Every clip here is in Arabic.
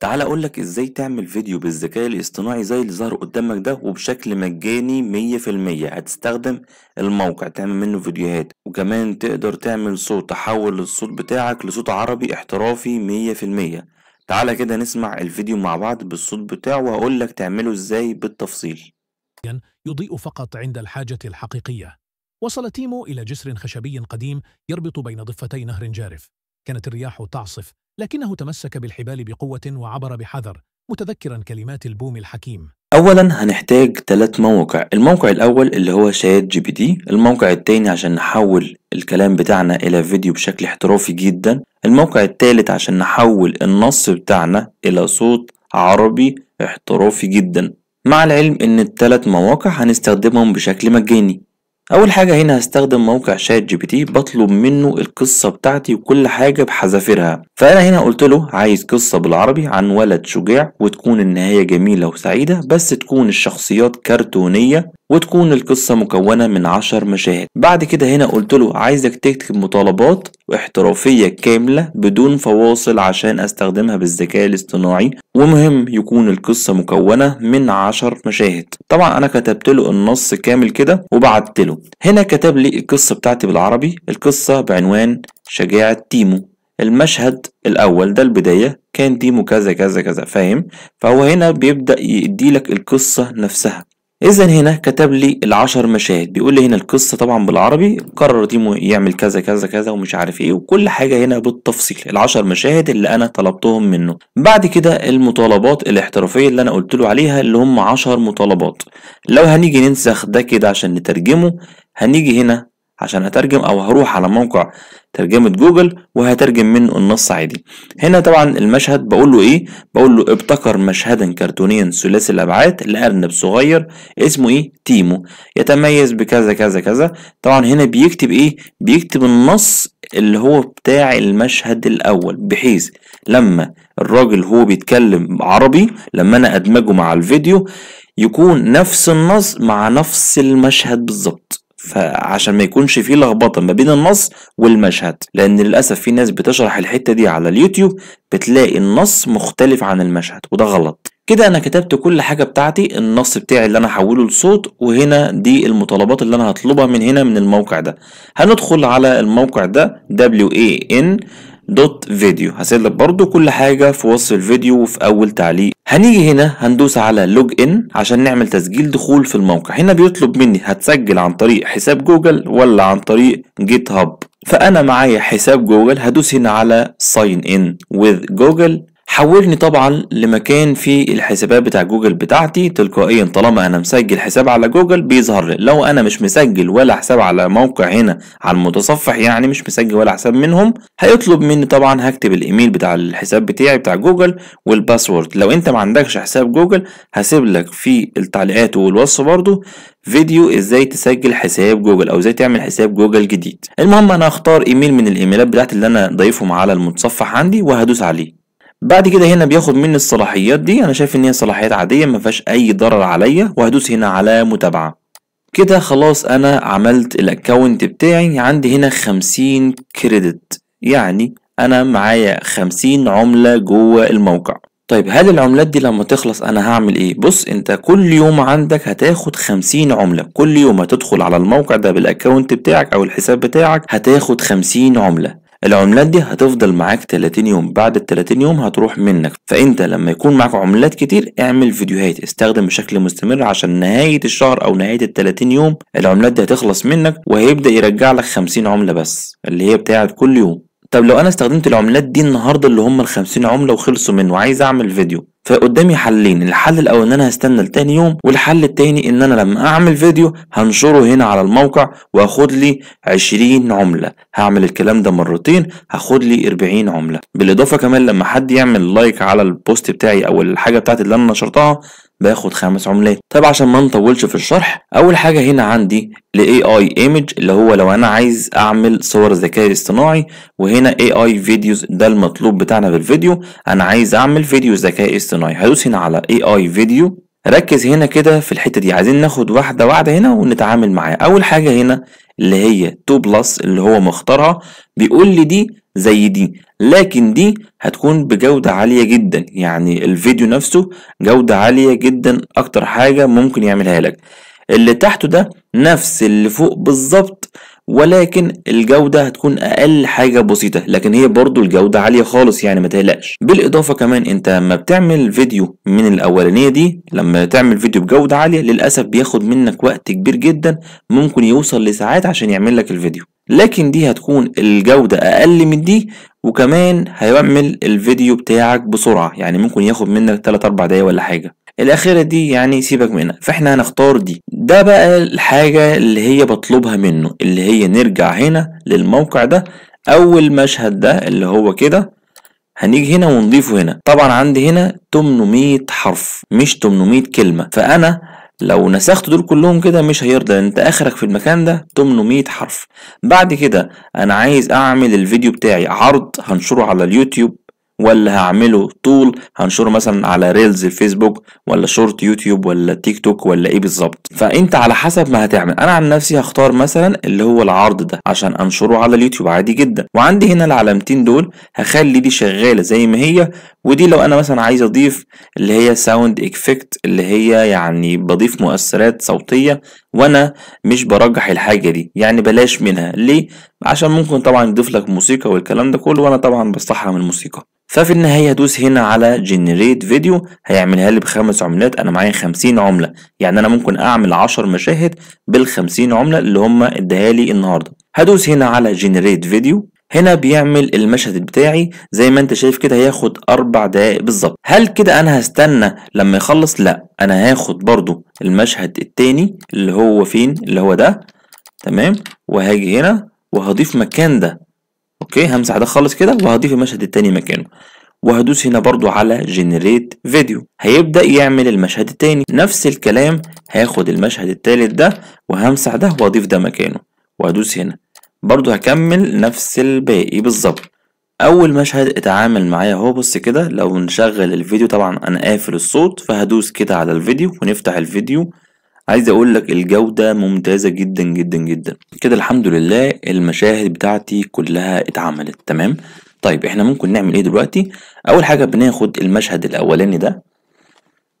تعال لك ازاي تعمل فيديو بالذكاء الاصطناعي زي اللي ظهر قدامك ده وبشكل مجاني مية في المية هتستخدم الموقع تعمل منه فيديوهات وكمان تقدر تعمل صوت تحول الصوت بتاعك لصوت عربي احترافي مية في المية تعالى كده نسمع الفيديو مع بعض بالصوت بتاعه لك تعمله ازاي بالتفصيل يضيء فقط عند الحاجة الحقيقية وصل تيمو إلى جسر خشبي قديم يربط بين ضفتي نهر جارف كانت الرياح تعصف لكنه تمسك بالحبال بقوة وعبر بحذر متذكرا كلمات البوم الحكيم اولا هنحتاج ثلاث مواقع الموقع الاول اللي هو شات جي بي دي الموقع الثاني عشان نحول الكلام بتاعنا الى فيديو بشكل احترافي جدا الموقع الثالث عشان نحول النص بتاعنا الى صوت عربي احترافي جدا مع العلم ان الثلاث مواقع هنستخدمهم بشكل مجاني اول حاجة هنا هستخدم موقع شات جي بي تي بطلب منه القصة بتاعتي وكل حاجة بحذافيرها فانا هنا قلت له عايز قصة بالعربي عن ولد شجاع وتكون النهاية جميلة وسعيدة بس تكون الشخصيات كرتونية وتكون القصة مكونة من عشر مشاهد بعد كده هنا قلت له عايزك تكتب مطالبات احترافية كاملة بدون فواصل عشان استخدمها بالذكاء الاصطناعي ومهم يكون القصة مكونة من عشر مشاهد طبعا انا كتبت له النص كامل كده وبعت له هنا كتب لي القصة بتاعتي بالعربي القصة بعنوان شجاعة تيمو المشهد الاول ده البدايه كان تيمو كذا كذا كذا فاهم فهو هنا بيبدا يديلك القصه نفسها اذا هنا كتب لي العشر مشاهد بيقول لي هنا القصه طبعا بالعربي قرر تيمو يعمل كذا كذا كذا ومش عارف ايه وكل حاجه هنا بالتفصيل العشر مشاهد اللي انا طلبتهم منه بعد كده المطالبات الاحترافيه اللي انا قلت له عليها اللي هم عشر مطالبات لو هنيجي ننسخ ده كده عشان نترجمه هنيجي هنا عشان هترجم او هروح على موقع ترجمة جوجل وهترجم منه النص عادي هنا طبعا المشهد بقول له ايه بقول له ابتكر مشهدا كرتونيا ثلاثي الابعاد لارنب صغير اسمه ايه تيمو يتميز بكذا كذا كذا طبعا هنا بيكتب ايه بيكتب النص اللي هو بتاع المشهد الاول بحيث لما الراجل هو بيتكلم عربي لما انا ادمجه مع الفيديو يكون نفس النص مع نفس المشهد بالظبط فعشان ما يكونش في لخبطه ما بين النص والمشهد لان للاسف في ناس بتشرح الحته دي على اليوتيوب بتلاقي النص مختلف عن المشهد وده غلط كده انا كتبت كل حاجه بتاعتي النص بتاعي اللي انا هحوله لصوت وهنا دي المطالبات اللي انا هطلبها من هنا من الموقع ده هندخل على الموقع ده WAN دوت فيديو هسيب لك برضو كل حاجه في وصف الفيديو وفي اول تعليق هنيجي هنا هندوس على لوج ان عشان نعمل تسجيل دخول في الموقع هنا بيطلب مني هتسجل عن طريق حساب جوجل ولا عن طريق جيت هاب فانا معايا حساب جوجل هدوس هنا على ساين ان وذ جوجل حولني طبعا لمكان في الحسابات بتاع جوجل بتاعتي تلقائيا طالما انا مسجل حساب على جوجل بيظهر لي لو انا مش مسجل ولا حساب على موقع هنا على المتصفح يعني مش مسجل ولا حساب منهم هيطلب مني طبعا هكتب الايميل بتاع الحساب بتاعي بتاع جوجل والباسورد لو انت ما عندكش حساب جوجل هسيب لك في التعليقات والوصف برضو فيديو ازاي تسجل حساب جوجل او ازاي تعمل حساب جوجل جديد المهم انا هختار ايميل من الايميلات بتاعتي اللي انا ضايفهم على المتصفح عندي وهدوس عليه بعد كده هنا بياخد مني الصلاحيات دي انا شايف ان هي صلاحيات عاديه ما فيهاش اي ضرر عليا وهدوس هنا على متابعه كده خلاص انا عملت الاكونت بتاعي عندي هنا 50 كريدت يعني انا معايا 50 عمله جوه الموقع طيب هل العملات دي لما تخلص انا هعمل ايه بص انت كل يوم عندك هتاخد 50 عمله كل يوم هتدخل على الموقع ده بالاكونت بتاعك او الحساب بتاعك هتاخد 50 عمله العملات دي هتفضل معاك 30 يوم بعد ال 30 يوم هتروح منك فانت لما يكون معاك عملات كتير اعمل فيديوهات استخدم بشكل مستمر عشان نهاية الشهر او نهاية ال 30 يوم العملات دي هتخلص منك وهيبدأ يرجع لك 50 عملة بس اللي هي بتاعت كل يوم طب لو انا استخدمت العملات دي النهارده اللي هم ال 50 عمله وخلصوا منه وعايز اعمل فيديو فقدامي حلين الحل الاول ان انا هستنى لتاني يوم والحل التاني ان انا لما اعمل فيديو هنشره هنا على الموقع واخد لي 20 عمله هعمل الكلام ده مرتين هاخد لي 40 عمله بالاضافه كمان لما حد يعمل لايك على البوست بتاعي او الحاجه بتاعتي اللي انا نشرتها باخد خمس عملات طب عشان ما نطولش في الشرح اول حاجه هنا عندي الـ AI image اللي هو لو انا عايز اعمل صور ذكاء اصطناعي وهنا AI videos ده المطلوب بتاعنا في الفيديو انا عايز اعمل فيديو ذكاء اصطناعي هدوس هنا على AI video ركز هنا كده في الحته دي عايزين ناخد واحده واحده هنا ونتعامل معاها اول حاجه هنا اللي هي 2 بلس اللي هو مختارها بيقول لي دي زي دي لكن دي هتكون بجودة عالية جدا يعني الفيديو نفسه جودة عالية جدا اكتر حاجة ممكن يعملها لك اللي تحته ده نفس اللي فوق بالظبط ولكن الجودة هتكون أقل حاجة بسيطة لكن هي برضو الجودة عالية خالص يعني ما تقلقش بالإضافة كمان أنت لما بتعمل فيديو من الأولانية دي لما تعمل فيديو بجودة عالية للأسف بياخد منك وقت كبير جدا ممكن يوصل لساعات عشان يعمل لك الفيديو لكن دي هتكون الجودة أقل من دي وكمان هيعمل الفيديو بتاعك بسرعة يعني ممكن ياخد منك 3-4 دقايق ولا حاجة الاخيره دي يعني سيبك منها فاحنا هنختار دي ده بقى الحاجه اللي هي بطلبها منه اللي هي نرجع هنا للموقع ده اول مشهد ده اللي هو كده هنيجي هنا ونضيفه هنا طبعا عندي هنا 800 حرف مش 800 كلمه فانا لو نسخت دول كلهم كده مش هيرضى انت اخرك في المكان ده 800 حرف بعد كده انا عايز اعمل الفيديو بتاعي عرض هنشره على اليوتيوب ولا هعمله طول هنشره مثلا على ريلز الفيسبوك ولا شورت يوتيوب ولا تيك توك ولا ايه بالظبط فانت على حسب ما هتعمل انا عن نفسي هختار مثلا اللي هو العرض ده عشان انشره على اليوتيوب عادي جدا وعندي هنا العلامتين دول هخلي دي شغاله زي ما هي ودي لو انا مثلا عايز اضيف اللي هي ساوند افكت اللي هي يعني بضيف مؤثرات صوتيه وانا مش برجح الحاجه دي يعني بلاش منها ليه عشان ممكن طبعا يضيف لك موسيقى والكلام ده كله وانا طبعا بستحرم الموسيقى ففي النهاية هدوس هنا على generate video هيعملها لي بخمس عملات انا معايا 50 عملة يعني انا ممكن اعمل 10 مشاهد بال 50 عملة اللي هم اداها لي النهاردة هدوس هنا على generate video هنا بيعمل المشهد بتاعي زي ما انت شايف كده هياخد اربع دقايق بالظبط هل كده انا هستنى لما يخلص لا انا هاخد برضو المشهد التاني اللي هو فين اللي هو ده تمام وهاجي هنا وهضيف مكان ده اوكي همسح ده خالص كده وهضيف المشهد التاني مكانه وهدوس هنا برضو على جنريت فيديو هيبدأ يعمل المشهد التاني نفس الكلام هاخد المشهد التالت ده وهمسح ده واضيف ده مكانه وهدوس هنا برضو هكمل نفس الباقي بالظبط اول مشهد اتعامل معايا اهو بص كده لو نشغل الفيديو طبعا انا قافل الصوت فهدوس كده على الفيديو ونفتح الفيديو عايز اقول لك الجودة ممتازة جدا جدا جدا كده الحمد لله المشاهد بتاعتي كلها اتعملت تمام طيب احنا ممكن نعمل ايه دلوقتي اول حاجة بناخد المشهد الاولاني ده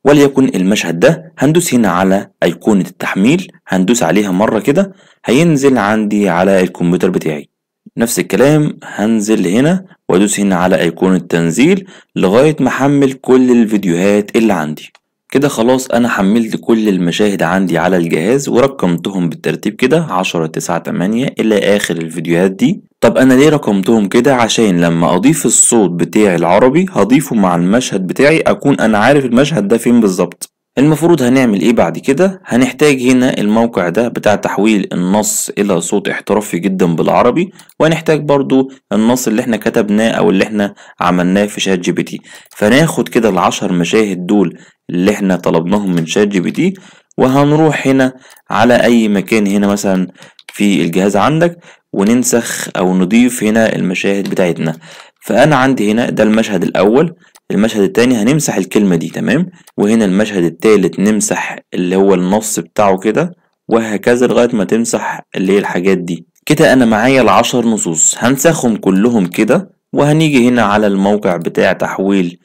وليكن المشهد ده هندوس هنا على أيقونة التحميل هندوس عليها مرة كده هينزل عندي على الكمبيوتر بتاعي نفس الكلام هنزل هنا وادوس هنا على أيقونة تنزيل لغاية ما احمل كل الفيديوهات اللي عندي كده خلاص انا حملت كل المشاهد عندي على الجهاز ورقمتهم بالترتيب كده عشرة تسعة تمانية الى اخر الفيديوهات دي طب انا ليه رقمتهم كده عشان لما اضيف الصوت بتاعي العربي هضيفه مع المشهد بتاعي اكون انا عارف المشهد ده فين بالظبط المفروض هنعمل ايه بعد كده هنحتاج هنا الموقع ده بتاع تحويل النص الى صوت احترافي جدا بالعربي وهنحتاج برضو النص اللي احنا كتبناه او اللي احنا عملناه في شات جي بي تي فناخد كده العشر مشاهد دول اللي احنا طلبناهم من شات جي بي تي وهنروح هنا على اي مكان هنا مثلا في الجهاز عندك وننسخ او نضيف هنا المشاهد بتاعتنا فانا عندي هنا ده المشهد الاول المشهد التاني هنمسح الكلمة دي تمام وهنا المشهد التالت نمسح اللي هو النص بتاعه كده وهكذا لغاية ما تمسح اللي هي الحاجات دي كده أنا معايا العشر نصوص هنسخهم كلهم كده وهنيجي هنا على الموقع بتاع تحويل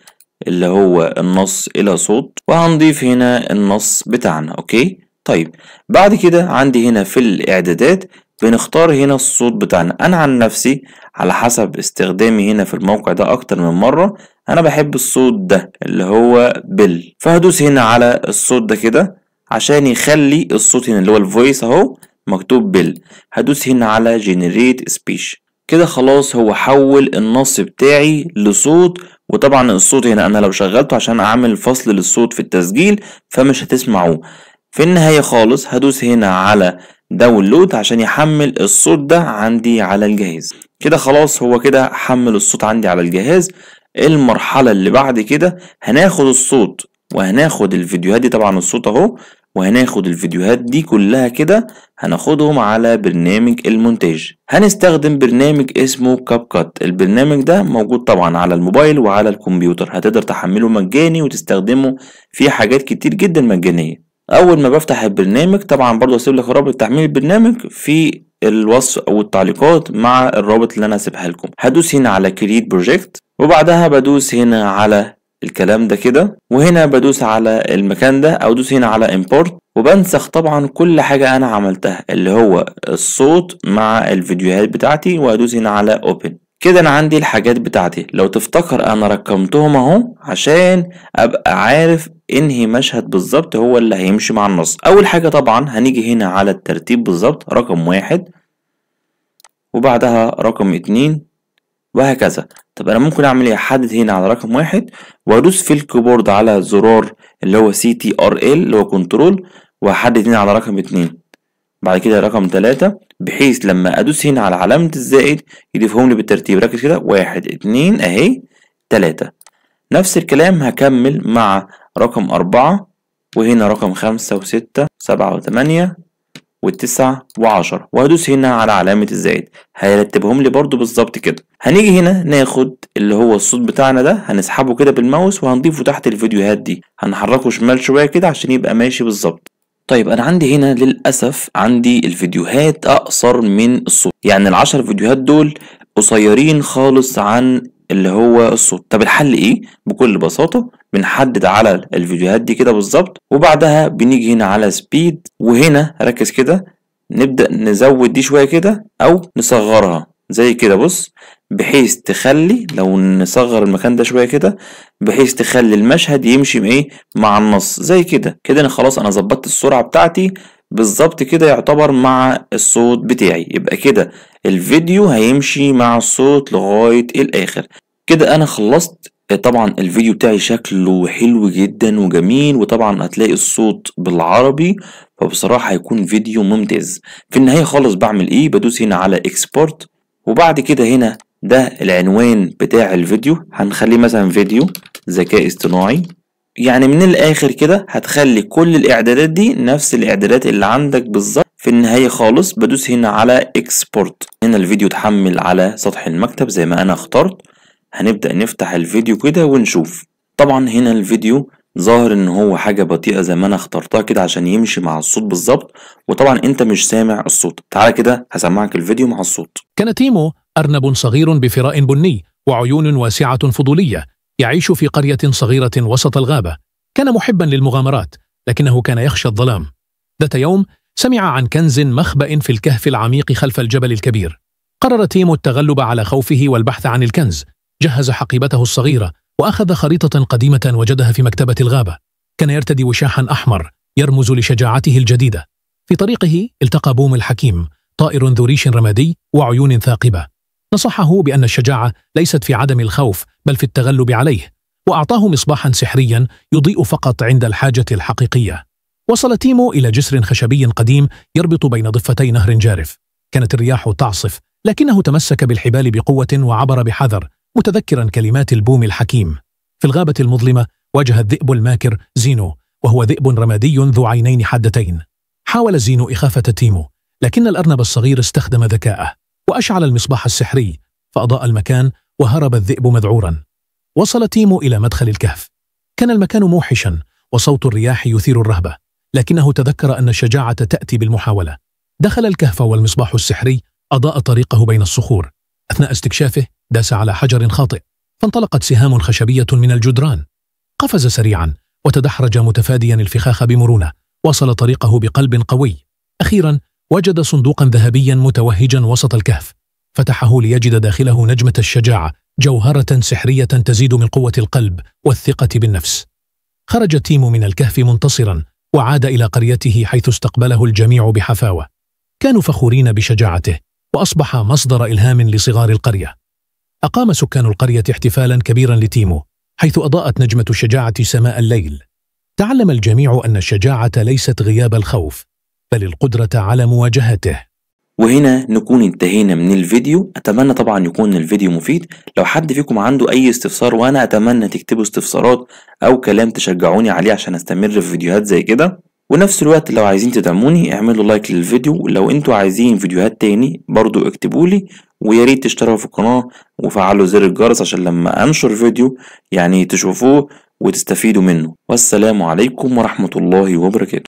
اللي هو النص إلى صوت وهنضيف هنا النص بتاعنا أوكي طيب بعد كده عندي هنا في الإعدادات بنختار هنا الصوت بتاعنا انا عن نفسي على حسب استخدامي هنا في الموقع ده اكتر من مرة انا بحب الصوت ده اللي هو بل فهدوس هنا على الصوت ده كده عشان يخلي الصوت هنا اللي هو الفويس اهو مكتوب بل هدوس هنا على جنريت سبيش كده خلاص هو حول النص بتاعي لصوت وطبعا الصوت هنا انا لو شغلته عشان اعمل فصل للصوت في التسجيل فمش هتسمعوه في النهاية خالص هدوس هنا على داونلود عشان يحمل الصوت ده عندي على الجهاز كده خلاص هو كده حمل الصوت عندي على الجهاز المرحلة اللي بعد كده هناخد الصوت وهناخد الفيديوهات دي طبعا الصوت اهو وهناخد الفيديوهات دي كلها كده هناخدهم على برنامج المونتاج هنستخدم برنامج اسمه كاب كات البرنامج ده موجود طبعا على الموبايل وعلى الكمبيوتر هتقدر تحمله مجاني وتستخدمه في حاجات كتير جدا مجانية اول ما بفتح البرنامج طبعا برضو هسيب لك رابط تحميل البرنامج في الوصف او التعليقات مع الرابط اللي انا هسيبها لكم هدوس هنا على كريت بروجكت وبعدها بدوس هنا على الكلام ده كده وهنا بدوس على المكان ده او دوس هنا على امبورت وبنسخ طبعا كل حاجة انا عملتها اللي هو الصوت مع الفيديوهات بتاعتي وهدوس هنا على اوبن كده انا عندي الحاجات بتاعتي لو تفتكر انا رقمتهم اهو عشان ابقى عارف انهي مشهد بالظبط هو اللي هيمشي مع النص اول حاجة طبعا هنيجي هنا على الترتيب بالظبط رقم واحد وبعدها رقم اتنين وهكذا طب انا ممكن اعمل ايه احدد هنا على رقم واحد وادوس في الكيبورد على زرار اللي هو سي تي ار ال اللي هو كنترول واحدد هنا على رقم اتنين بعد كده رقم تلاتة بحيث لما ادوس هنا على علامة الزائد يضيفهم لي بالترتيب ركز كده واحد اتنين اهي تلاتة نفس الكلام هكمل مع رقم أربعة وهنا رقم خمسة وستة سبعة وتمانية والتسعة وعشرة وهدوس هنا على علامة الزائد هيرتبهم لي برضو بالظبط كده هنيجي هنا ناخد اللي هو الصوت بتاعنا ده هنسحبه كده بالماوس وهنضيفه تحت الفيديوهات دي هنحركه شمال شوية كده عشان يبقى ماشي بالظبط طيب انا عندي هنا للاسف عندي الفيديوهات اقصر من الصوت يعني العشر فيديوهات دول قصيرين خالص عن اللي هو الصوت طب الحل ايه بكل بساطه بنحدد على الفيديوهات دي كده بالظبط وبعدها بنيجي هنا على سبيد وهنا ركز كده نبدا نزود دي شويه كده او نصغرها زي كده بص بحيث تخلي لو نصغر المكان ده شويه كده بحيث تخلي المشهد يمشي ايه مع النص زي كده كده انا خلاص انا ظبطت السرعه بتاعتي بالظبط كده يعتبر مع الصوت بتاعي يبقى كده الفيديو هيمشي مع الصوت لغايه الاخر كده انا خلصت طبعا الفيديو بتاعي شكله حلو جدا وجميل وطبعا هتلاقي الصوت بالعربي فبصراحه هيكون فيديو ممتاز في النهايه خالص بعمل ايه بدوس هنا على اكسبورت وبعد كده هنا ده العنوان بتاع الفيديو هنخليه مثلا فيديو ذكاء اصطناعي يعني من الاخر كده هتخلي كل الاعدادات دي نفس الاعدادات اللي عندك بالظبط في النهاية خالص بدوس هنا على اكسبورت هنا الفيديو اتحمل على سطح المكتب زي ما انا اخترت هنبدأ نفتح الفيديو كده ونشوف طبعا هنا الفيديو ظاهر ان هو حاجة بطيئة زي ما انا اخترتها كده عشان يمشي مع الصوت بالظبط وطبعا انت مش سامع الصوت تعالى كده هسمعك الفيديو مع الصوت كان تيمو أرنب صغير بفراء بني وعيون واسعة فضولية يعيش في قرية صغيرة وسط الغابة كان محبا للمغامرات لكنه كان يخشى الظلام ذات يوم سمع عن كنز مخبأ في الكهف العميق خلف الجبل الكبير قرر تيمو التغلب على خوفه والبحث عن الكنز جهز حقيبته الصغيرة وأخذ خريطة قديمة وجدها في مكتبة الغابة كان يرتدي وشاحا أحمر يرمز لشجاعته الجديدة في طريقه التقى بوم الحكيم طائر ذو ريش رمادي وعيون ثاقبة نصحه بأن الشجاعة ليست في عدم الخوف بل في التغلب عليه وأعطاه مصباحا سحريا يضيء فقط عند الحاجة الحقيقية وصل تيمو إلى جسر خشبي قديم يربط بين ضفتي نهر جارف كانت الرياح تعصف لكنه تمسك بالحبال بقوة وعبر بحذر متذكرا كلمات البوم الحكيم في الغابة المظلمة واجه الذئب الماكر زينو وهو ذئب رمادي ذو عينين حادتين حاول زينو إخافة تيمو لكن الأرنب الصغير استخدم ذكاءه وأشعل المصباح السحري فأضاء المكان وهرب الذئب مذعورا وصل تيمو إلى مدخل الكهف كان المكان موحشا وصوت الرياح يثير الرهبة لكنه تذكر أن الشجاعة تأتي بالمحاولة دخل الكهف والمصباح السحري أضاء طريقه بين الصخور أثناء استكشافه داس على حجر خاطئ فانطلقت سهام خشبية من الجدران قفز سريعا وتدحرج متفاديا الفخاخ بمرونة وصل طريقه بقلب قوي أخيرا وجد صندوقا ذهبيا متوهجا وسط الكهف فتحه ليجد داخله نجمة الشجاعة جوهرة سحرية تزيد من قوة القلب والثقة بالنفس خرج تيم من الكهف منتصرا وعاد إلى قريته حيث استقبله الجميع بحفاوة كانوا فخورين بشجاعته وأصبح مصدر إلهام لصغار القرية أقام سكان القرية احتفالا كبيرا لتيمو حيث أضاءت نجمة الشجاعة سماء الليل تعلم الجميع أن الشجاعة ليست غياب الخوف بل القدرة على مواجهته وهنا نكون انتهينا من الفيديو اتمنى طبعا يكون الفيديو مفيد لو حد فيكم عنده اي استفسار وانا اتمنى تكتبوا استفسارات او كلام تشجعوني عليه عشان استمر في فيديوهات زي كده ونفس الوقت لو عايزين تدعموني اعملوا لايك للفيديو لو انتوا عايزين فيديوهات تاني برضو اكتبولي وياريت تشتركوا في القناة وفعلوا زر الجرس عشان لما انشر فيديو يعني تشوفوه وتستفيدوا منه والسلام عليكم ورحمة الله وبركاته